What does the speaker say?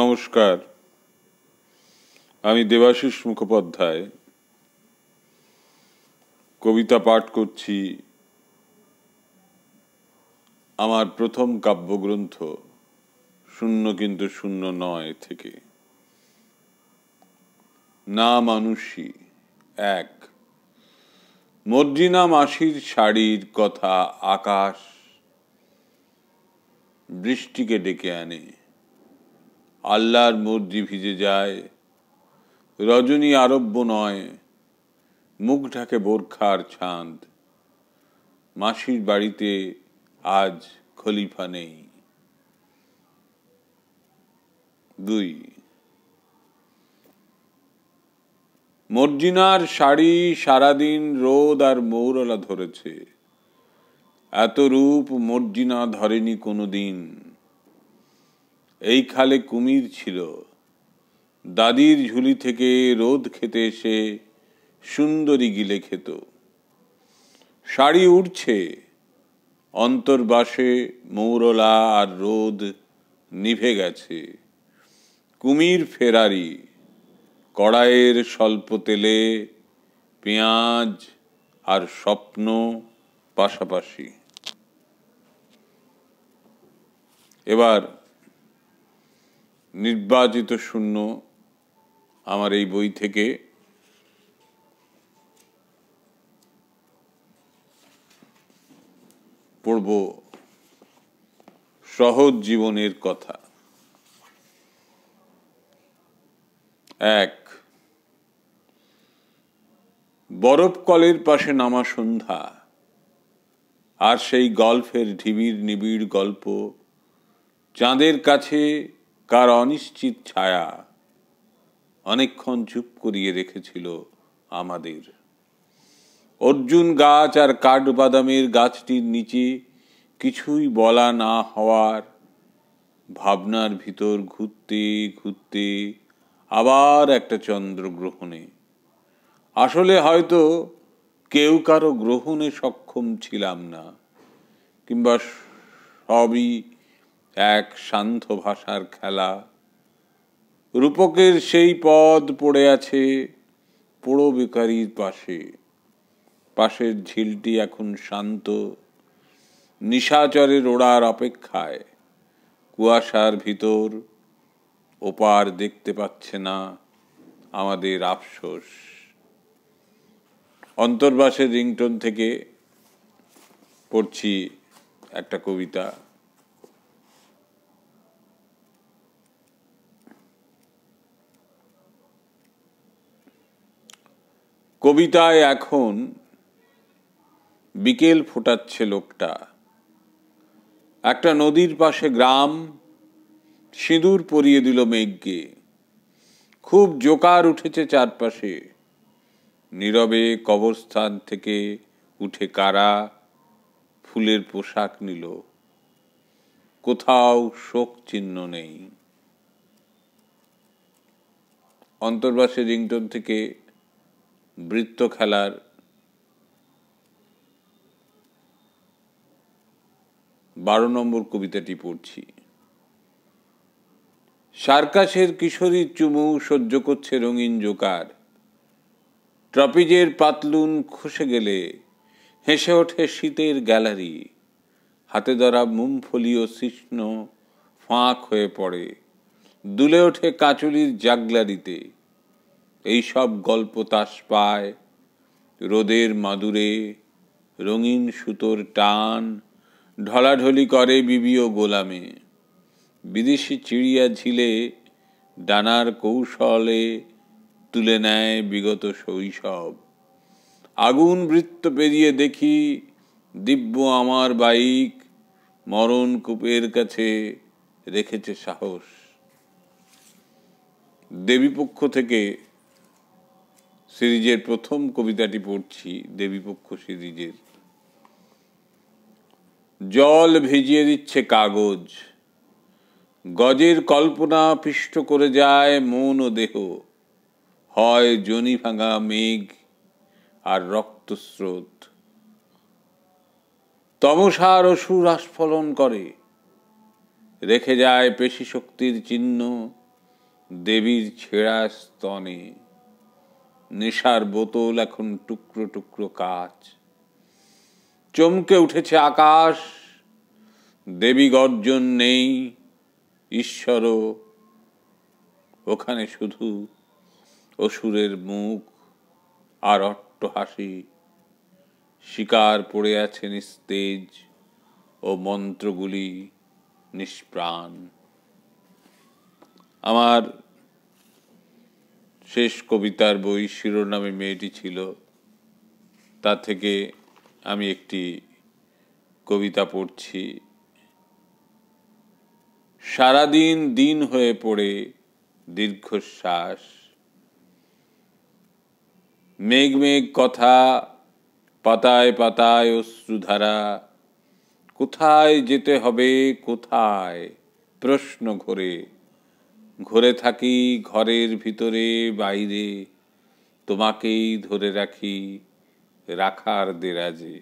নমস্কার আমি দেবাশিস মুখোপাধ্যায় কবিতা পাঠ করছি আমার প্রথম কাব্যগ্রন্থ শূন্য কিন্তু শূন্য নয় থেকে না মানুষই এক মর্জিনা মাসির শাড়ির কথা আকাশ বৃষ্টিকে ডেকে আনে আল্লাহর মূর্তি ভিজে যায় রজনী আরব্য নয় মুখ ঢাকে বোরখার ছাঁদ মাসির বাড়িতে আজ খলিফা নেই দুই মর্জিনার শাড়ি সারাদিন রোদ আর মৌরলা ধরেছে এত রূপ মর্জিনা ধরেনি কোনো দিন এই খালে কুমির ছিল দাদির ঝুলি থেকে রোদ খেতে এসে সুন্দরী গিলে খেত শাড়ি উঠছে অন্তর্বাসে মৌরলা আর রোদ নিভে গেছে কুমির ফেরারি কড়াইয়ের স্বল্প তেলে পেঁয়াজ আর স্বপ্ন পাশাপাশি এবার নির্বাচিত শূন্য আমার এই বই থেকে পড়ব সহজ জীবনের কথা এক বরফ কলের পাশে নামা সন্ধ্যা আর সেই গল্ফের ঢিবির নিবিড় গল্প চাঁদের কাছে কার অনিশ্চিত ছায়া অনেকক্ষণ চুপ করিয়ে রেখেছিল আমাদের অর্জুন গাছ আর কাঠবাদামের গাছটির নিচে কিছুই বলা না হওয়ার ভাবনার ভিতর ঘুরতে ঘুরতে আবার একটা চন্দ্রগ্রহণে আসলে হয়তো কেউ কারো গ্রহণে সক্ষম ছিলাম না কিংবা সবই এক শান্ত ভাষার খেলা রূপকের সেই পদ পড়ে আছে পোড়ো বেকারির পাশে পাশের ঝিলটি এখন শান্ত নিশাচরের ওড়ার অপেক্ষায় কুয়াশার ভিতর ওপার দেখতে পাচ্ছে না আমাদের আফসোস অন্তর্বাসের রিংটোন থেকে পড়ছি একটা কবিতা কবিতায় এখন বিকেল ফোটাচ্ছে লোকটা একটা নদীর পাশে গ্রাম সিঁদুর পরিয়ে দিল মেঘকে খুব জোকার উঠেছে চারপাশে নীরবে কবরস্থান থেকে উঠে কারা ফুলের পোশাক নিল কোথাও শোক চিহ্ন নেই অন্তর্বাসে রিংটন থেকে বৃত্ত খেলার বারো নম্বর কবিতাটি পড়ছি সার্কাসের কিশোরীর চুমু সহ্য করছে রঙিন জোকার ট্রপিজের পাতলুন খসে গেলে হেসে ওঠে শীতের গ্যালারি হাতে ধরা মুমফলি ও শিষ্ণ ফাঁক হয়ে পড়ে দুলে ওঠে কাঁচুলির জাগলারিতে এইসব গল্প তাস পায় রোদের মাদুরে রঙিন সুতোর টান ঢলাঢলি করে বিবি ও গোলামে বিদেশি চিড়িয়া ঝিলে ডানার কৌশলে তুলে নেয় বিগত শৈশব আগুন বৃত্ত পেরিয়ে দেখি দিব্য আমার বাইক মরণ কূপের কাছে রেখেছে সাহস দেবীপক্ষ থেকে সিরিজের প্রথম কবিতাটি পড়ছি দেবীপক্ষ সিরিজের জল ভিজিয়ে দিচ্ছে কাগজ গজের কল্পনা পিষ্ট করে যায় মন ও দেহ হয় জনি ভাঙা মেঘ আর রক্তস্রোত তমসার অসুর আস্ফলন করে রেখে যায় পেশি শক্তির চিহ্ন দেবীর ছেঁড়া স্তনে নেশার বোতল এখন টুকরো টুকরো কাজ চমকে উঠেছে আকাশ দেবী গর্জন নেই ঈশ্বরও ওখানে শুধু অসুরের মুখ আর অট্ট হাসি শিকার পড়ে আছে নিস্তেজ ও মন্ত্রগুলি নিষ্প্রাণ আমার শেষ কবিতার বই শিরোনামে মেয়েটি ছিল তা থেকে আমি একটি কবিতা পড়ছি সারাদিন দিন হয়ে পড়ে দীর্ঘশ্বাস মেঘ মেঘ কথা পাতায় পাতায় অশ্রুধারা কোথায় যেতে হবে কোথায় প্রশ্ন ঘরে ঘরে থাকি ঘরের ভিতরে বাইরে তোমাকেই ধরে রাখি রাখার দেরাজে